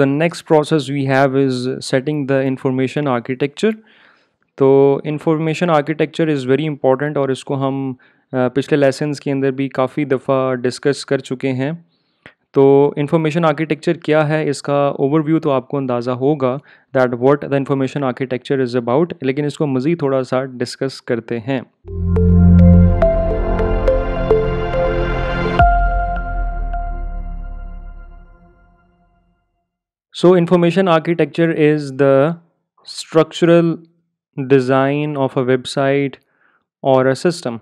the next process we have is setting the information architecture तो information architecture is very important और इसको हम पिछले lessons के अंदर भी काफ़ी दफ़ा discuss कर चुके हैं तो information architecture क्या है इसका overview तो आपको अंदाज़ा होगा that what the information architecture is about लेकिन इसको मज़ीद थोड़ा सा discuss करते हैं So information architecture is the structural design of a website or a system.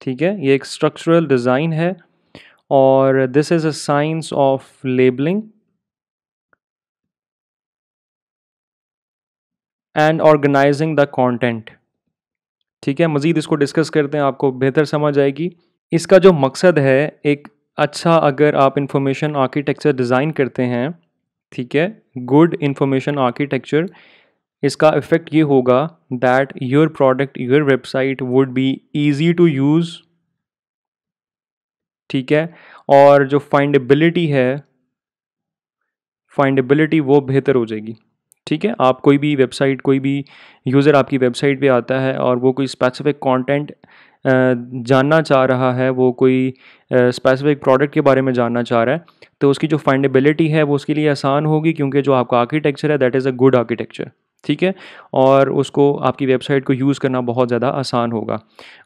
ठीक है ये एक structural design है और this is a science of labeling and organizing the content. ठीक है मज़ीद इसको डिस्कस करते हैं आपको बेहतर समझ आएगी इसका जो मकसद है एक अच्छा अगर आप इंफॉर्मेशन आर्किटेक्चर डिज़ाइन करते हैं ठीक है गुड इंफॉर्मेशन आर्किटेक्चर इसका इफेक्ट ये होगा that your product your website would be easy to use ठीक है और जो फाइंडेबिलिटी है फाइंडेबिलिटी वो बेहतर हो जाएगी ठीक है आप कोई भी वेबसाइट कोई भी यूज़र आपकी वेबसाइट पे आता है और वो कोई स्पेसिफिक कंटेंट जानना चाह रहा है वो कोई स्पेसिफिक प्रोडक्ट के बारे में जानना चाह रहा है तो उसकी जो फाइंडेबिलिटी है वो उसके लिए आसान होगी क्योंकि जो आपका आर्किटेक्चर है that is a good architecture ठीक है और उसको आपकी वेबसाइट को यूज़ करना बहुत ज़्यादा आसान होगा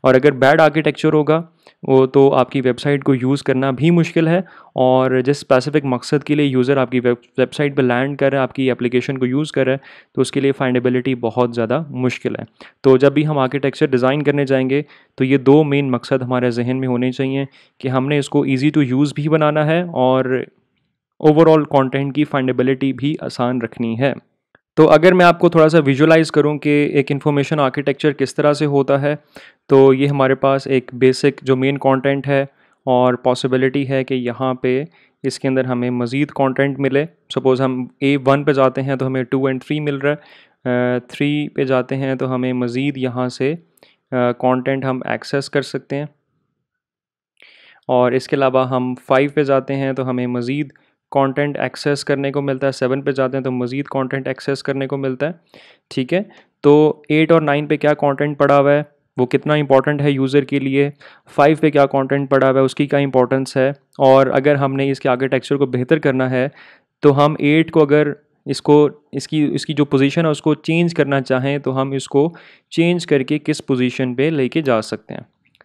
और अगर बैड आर्किटेक्चर होगा वो तो आपकी वेबसाइट को यूज़ करना भी मुश्किल है और जिस स्पेसिफिक मकसद के लिए यूज़र आपकी वेबसाइट पर लैंड कर रहा है आपकी एप्लीकेशन को यूज़ कर रहा है तो उसके लिए फाइंडेबिलिटी बहुत ज़्यादा मुश्किल है तो जब भी हम आर्किटेक्चर डिज़ाइन करने जाएंगे तो ये दो मेन मकसद हमारे जहन में होने चाहिए कि हमने इसको ईजी टू यूज़ भी बनाना है और ओवरऑल कॉन्टेंट की फाइंडेबिलिटी भी आसान रखनी है तो अगर मैं आपको थोड़ा सा विजुलाइज़ करूं कि एक इन्फॉर्मेशन आर्किटेक्चर किस तरह से होता है तो ये हमारे पास एक बेसिक जो मेन कंटेंट है और पॉसिबिलिटी है कि यहाँ पे इसके अंदर हमें मज़ीद कंटेंट मिले सपोज़ हम ए वन पर जाते हैं तो हमें टू एंड थ्री मिल रहा है थ्री पे जाते हैं तो हमें मज़ीद यहाँ से कॉन्टेंट हम एक्सेस कर सकते हैं और इसके अलावा हम फाइव पे जाते हैं तो हमें मज़ीद कंटेंट एक्सेस करने को मिलता है सेवन पे जाते हैं तो मज़ीद कंटेंट एक्सेस करने को मिलता है ठीक है तो एट और नाइन पे क्या कंटेंट पड़ा हुआ है वो कितना इंपॉर्टेंट है यूज़र के लिए फाइव पे क्या कंटेंट पड़ा हुआ है उसकी क्या इंपॉर्टेंस है और अगर हमने इसके आर्किटेक्चर को बेहतर करना है तो हम एट को अगर इसको इसकी इसकी जो पोजीशन है उसको चेंज करना चाहें तो हम इसको चेंज करके किस पोजीशन पे लेके जा सकते हैं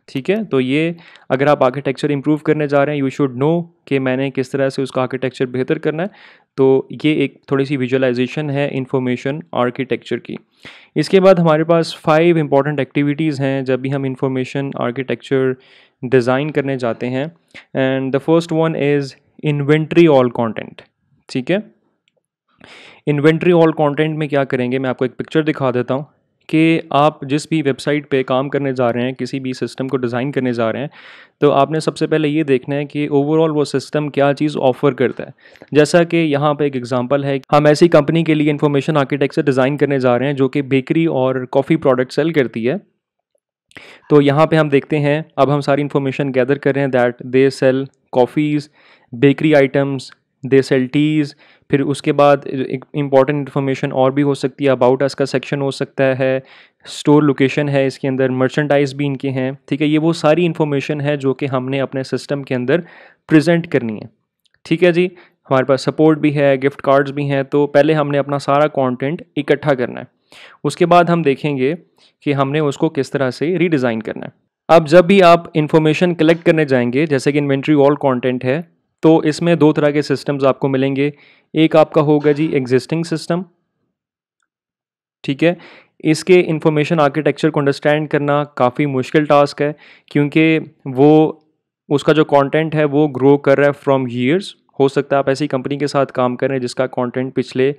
ठीक है तो ये अगर आप आर्किटेक्चर इम्प्रूव करने जा रहे हैं यू शुड नो कि मैंने किस तरह से उसका आर्किटेक्चर बेहतर करना है तो ये एक थोड़ी सी विजुअलाइजेशन है इन्फॉर्मेशन आर्किटेक्चर की इसके बाद हमारे पास फाइव इंपॉर्टेंट एक्टिविटीज़ हैं जब भी हम इंफॉर्मेशन आर्किटेक्चर डिज़ाइन करने जाते हैं and the first one is inventory all content ठीक है इन्वेंट्री ऑल कॉन्टेंट में क्या करेंगे मैं आपको एक पिक्चर दिखा देता हूँ कि आप जिस भी वेबसाइट पे काम करने जा रहे हैं किसी भी सिस्टम को डिज़ाइन करने जा रहे हैं तो आपने सबसे पहले ये देखना है कि ओवरऑल वो सिस्टम क्या चीज़ ऑफर करता है जैसा कि यहाँ पे एक एग्जांपल है हम ऐसी कंपनी के लिए इन्फॉर्मेशन आर्किटेक्चर डिज़ाइन करने जा रहे हैं जो कि बेकरी और कॉफ़ी प्रोडक्ट सेल करती है तो यहाँ पर हम देखते हैं अब हम सारी इन्फॉर्मेशन गैदर कर रहे हैं that they sell coffees bakery items they sell teas फिर उसके बाद एक इम्पॉर्टेंट इन्फॉर्मेशन और भी हो सकती है अबाउट अस का सेक्शन हो सकता है स्टोर लोकेशन है इसके अंदर मर्चेंडाइज भी इनके हैं ठीक है ये वो सारी इन्फॉर्मेशन है जो कि हमने अपने सिस्टम के अंदर प्रेजेंट करनी है ठीक है जी हमारे पास सपोर्ट भी है गिफ्ट कार्ड्स भी हैं तो पहले हमने अपना सारा कॉन्टेंट इकट्ठा करना है उसके बाद हम देखेंगे कि हमने उसको किस तरह से रीडिज़ाइन करना है अब जब भी आप इन्फॉर्मेशन कलेक्ट करने जाएंगे जैसे कि इन्वेंट्री ऑल कंटेंट है तो इसमें दो तरह के सिस्टम्स आपको मिलेंगे एक आपका होगा जी एग्जिस्टिंग सिस्टम ठीक है इसके इंफॉर्मेशन आर्किटेक्चर को अंडरस्टैंड करना काफ़ी मुश्किल टास्क है क्योंकि वो उसका जो कंटेंट है वो ग्रो कर रहा है फ्रॉम ईयर्स हो सकता है आप ऐसी कंपनी के साथ काम कर रहे हैं जिसका कंटेंट पिछले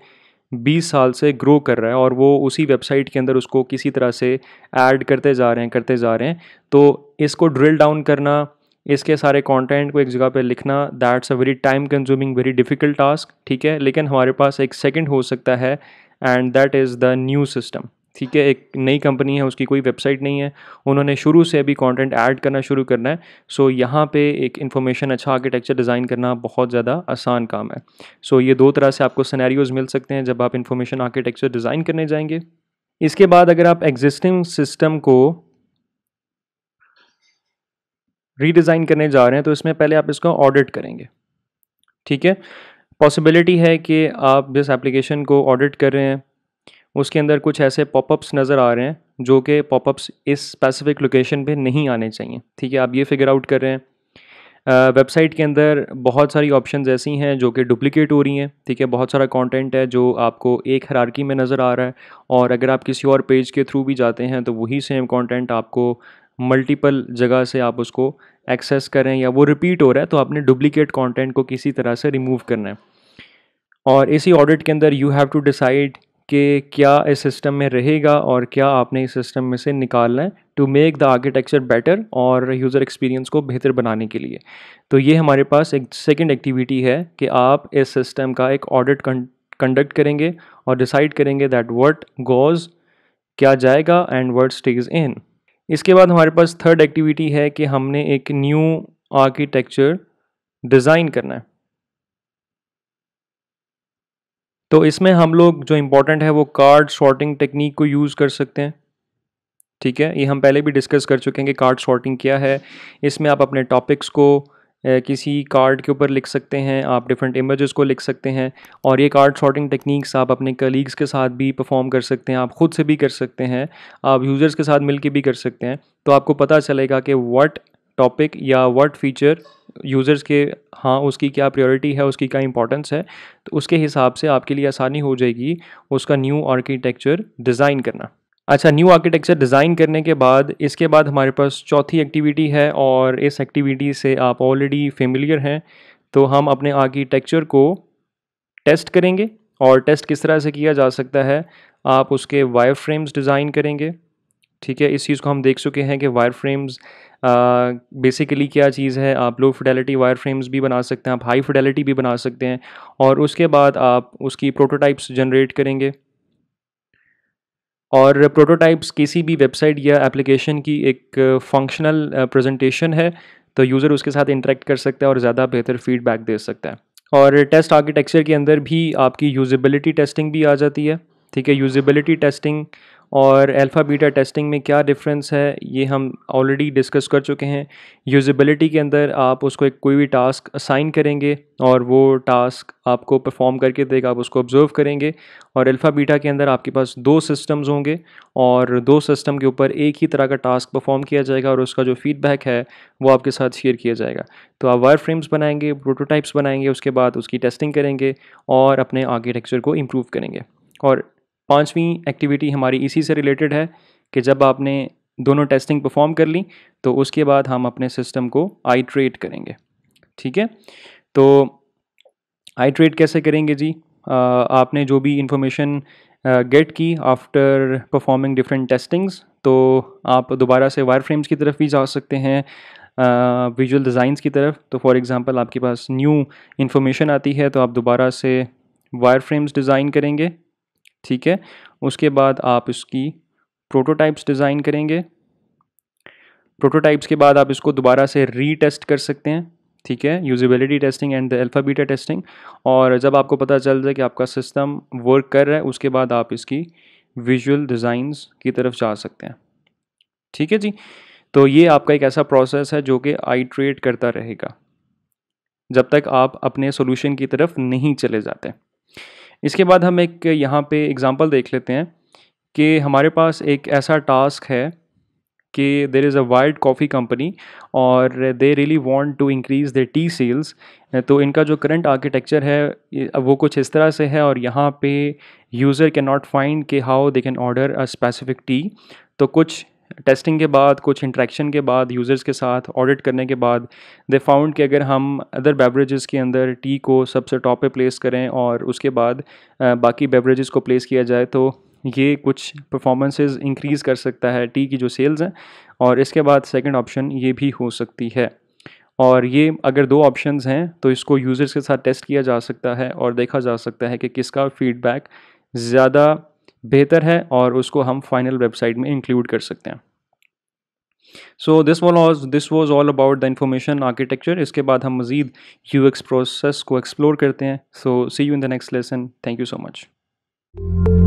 20 साल से ग्रो कर रहा है और वो उसी वेबसाइट के अंदर उसको किसी तरह से ऐड करते जा रहे हैं करते जा रहे हैं तो इसको ड्रिल डाउन करना इसके सारे कंटेंट को एक जगह पे लिखना that's a very time consuming very difficult task ठीक है लेकिन हमारे पास एक सेकंड हो सकता है and that is the new system ठीक है एक नई कंपनी है उसकी कोई वेबसाइट नहीं है उन्होंने शुरू से अभी कंटेंट ऐड करना शुरू करना है सो so, यहाँ पे एक इन्फॉर्मेशन अच्छा आर्किटेक्चर डिज़ाइन करना बहुत ज़्यादा आसान काम है सो so, ये दो तरह से आपको सिनेरियोज़ मिल सकते हैं जब आप इन्फॉर्मेशन आर्किटेक्चर डिज़ाइन करने जाएंगे इसके बाद अगर आप एग्जिस्टिंग सिस्टम को रीडिज़ाइन करने जा रहे हैं तो इसमें पहले आप इसको ऑडिट करेंगे ठीक है पॉसिबिलिटी है कि आप जिस एप्लीकेशन को ऑडिट कर रहे हैं उसके अंदर कुछ ऐसे पॉपअप्स नज़र आ रहे हैं जो कि पॉपअप्स इस स्पेसिफिक लोकेशन पे नहीं आने चाहिए ठीक है आप ये फिगर आउट कर रहे हैं वेबसाइट के अंदर बहुत सारी ऑप्शंस ऐसी हैं जो कि डुप्लीकेट हो रही हैं ठीक है बहुत सारा कंटेंट है जो आपको एक हरारकी में नज़र आ रहा है और अगर आप किसी और पेज के थ्रू भी जाते हैं तो वही सेम कंटेंट आपको मल्टीपल जगह से आप उसको एक्सेस करें या वो रिपीट हो रहा है तो आपने डुप्लीकेट कंटेंट को किसी तरह से रिमूव करना है और इसी ऑडिट के अंदर यू हैव टू डिसाइड कि क्या इस सिस्टम में रहेगा और क्या आपने इस सिस्टम में से निकालना है to make the architecture better और यूज़र एक्सपीरियंस को बेहतर बनाने के लिए तो ये हमारे पास एक सेकेंड एक्टिविटी है कि आप इस सिस्टम का एक ऑडिट कंडक्ट करेंगे और डिसाइड करेंगे दैट वट गोज़ क्या जाएगा एंड वर्ड स्टेज इन इसके बाद हमारे पास थर्ड एक्टिविटी है कि हमने एक न्यू आर्किटेक्चर डिज़ाइन करना है तो इसमें हम लोग जो इम्पोर्टेंट है वो कार्ड शॉर्टिंग टेक्निक को यूज़ कर सकते हैं ठीक है ये हम पहले भी डिस्कस कर चुके हैं कि कार्ड शॉर्टिंग क्या है इसमें आप अपने टॉपिक्स को किसी कार्ड के ऊपर लिख सकते हैं आप डिफरेंट इमेजेस को लिख सकते हैं और ये कार्ड शॉर्टिंग टेक्निक्स आप अपने कलीग्स के साथ भी परफॉर्म कर सकते हैं आप खुद से भी कर सकते हैं आप यूज़र्स के साथ मिलके भी कर सकते हैं तो आपको पता चलेगा कि व्हाट टॉपिक या व्हाट फीचर यूज़र्स के हाँ उसकी क्या प्रायोरिटी है उसकी क्या इंपॉर्टेंस है तो उसके हिसाब से आपके लिए आसानी हो जाएगी उसका न्यू आर्किटेक्चर डिज़ाइन करना अच्छा न्यू आर्किटेक्चर डिज़ाइन करने के बाद इसके बाद हमारे पास चौथी एक्टिविटी है और इस एक्टिविटी से आप ऑलरेडी फेमिलियर हैं तो हम अपने आर्किटेक्चर को टेस्ट करेंगे और टेस्ट किस तरह से किया जा सकता है आप उसके वायर फ्रेम्स डिज़ाइन करेंगे ठीक है इस चीज़ को हम देख चुके हैं कि वायर फ्रेम्स बेसिकली क्या चीज़ है आप लो फिडेलिटी वायर फ्रेम्स भी बना सकते हैं आप हाई फिडेलिटी भी बना सकते हैं और उसके बाद आप उसकी प्रोटोटाइप्स जनरेट करेंगे और प्रोटोटाइप्स किसी भी वेबसाइट या एप्लीकेशन की एक फंक्शनल uh, प्रेजेंटेशन uh, है तो यूज़र उसके साथ इंटरेक्ट कर सकता है और ज़्यादा बेहतर फीडबैक दे सकता है और टेस्ट आर्किटेक्चर के अंदर भी आपकी यूजेबिलिटी टेस्टिंग भी आ जाती है ठीक है यूजबिलिटी टेस्टिंग और अल्फ़ा बीटा टेस्टिंग में क्या डिफरेंस है ये हम ऑलरेडी डिस्कस कर चुके हैं यूजबिलिटी के अंदर आप उसको एक कोई भी टास्क असाइन करेंगे और वो टास्क आपको परफॉर्म करके देगा आप उसको ऑब्ज़र्व करेंगे और अल्फ़ा बीटा के अंदर आपके पास दो सिस्टम्स होंगे और दो सिस्टम के ऊपर एक ही तरह का टास्क परफॉर्म किया जाएगा और उसका जो फीडबैक है वो आपके साथ शेयर किया जाएगा तो आप वायर फ्रेम्स बनाएंगे प्रोटोटाइप्स बनाएंगे उसके बाद उसकी टेस्टिंग करेंगे और अपने आर्किटेक्चर को इम्प्रूव करेंगे और पाँचवीं एक्टिविटी हमारी इसी से रिलेटेड है कि जब आपने दोनों टेस्टिंग परफॉर्म कर ली तो उसके बाद हम अपने सिस्टम को आइट्रेट करेंगे ठीक है तो आईट्रेट कैसे करेंगे जी आ, आपने जो भी इंफॉर्मेशन गेट की आफ्टर परफॉर्मिंग डिफरेंट टेस्टिंग्स तो आप दोबारा से वायर फ्रेम्स की तरफ भी जा सकते हैं विजुअल डिज़ाइंस की तरफ तो फॉर एग्ज़ाम्पल आपके पास न्यू इन्फॉर्मेशन आती है तो आप दोबारा से वायर फ्रेम्स डिज़ाइन करेंगे ठीक है उसके बाद आप इसकी प्रोटोटाइप्स डिज़ाइन करेंगे प्रोटोटाइप्स के बाद आप इसको दोबारा से रीटेस्ट कर सकते हैं ठीक है usability testing and the testing और जब आपको पता चल जाए कि आपका सिस्टम वर्क कर रहा है उसके बाद आप इसकी विजुअल डिज़ाइंस की तरफ जा सकते हैं ठीक है जी तो ये आपका एक ऐसा प्रोसेस है जो कि आइट्रेट करता रहेगा जब तक आप अपने सोल्यूशन की तरफ नहीं चले जाते इसके बाद हम एक यहाँ पे एग्ज़ाम्पल देख लेते हैं कि हमारे पास एक ऐसा टास्क है कि there is a wild coffee company और they really want to increase their tea sales तो इनका जो करंट आर्किटेक्चर है वो कुछ इस तरह से है और यहाँ पे यूज़र कैन नॉट फाइंड के how they can order a specific tea तो कुछ टेस्टिंग के बाद कुछ इंट्रैक्शन के बाद यूज़र्स के साथ ऑडिट करने के बाद दे फाउंड कि अगर हम अदर बेवरेजेस के अंदर टी को सबसे टॉप पे प्लेस करें और उसके बाद बाकी बेवरेजेस को प्लेस किया जाए तो ये कुछ परफॉर्मेंसेस इंक्रीज़ कर सकता है टी की जो सेल्स हैं और इसके बाद सेकेंड ऑप्शन ये भी हो सकती है और ये अगर दो ऑप्शंस हैं तो इसको यूज़र्स के साथ टेस्ट किया जा सकता है और देखा जा सकता है कि किसका फीडबैक ज़्यादा बेहतर है और उसको हम फाइनल वेबसाइट में इंक्लूड कर सकते हैं so this was this was all about the information architecture इसके बाद हम मज़ीद यू एक्स प्रोसेस को एक्सप्लोर करते हैं so see you in the next lesson thank you so much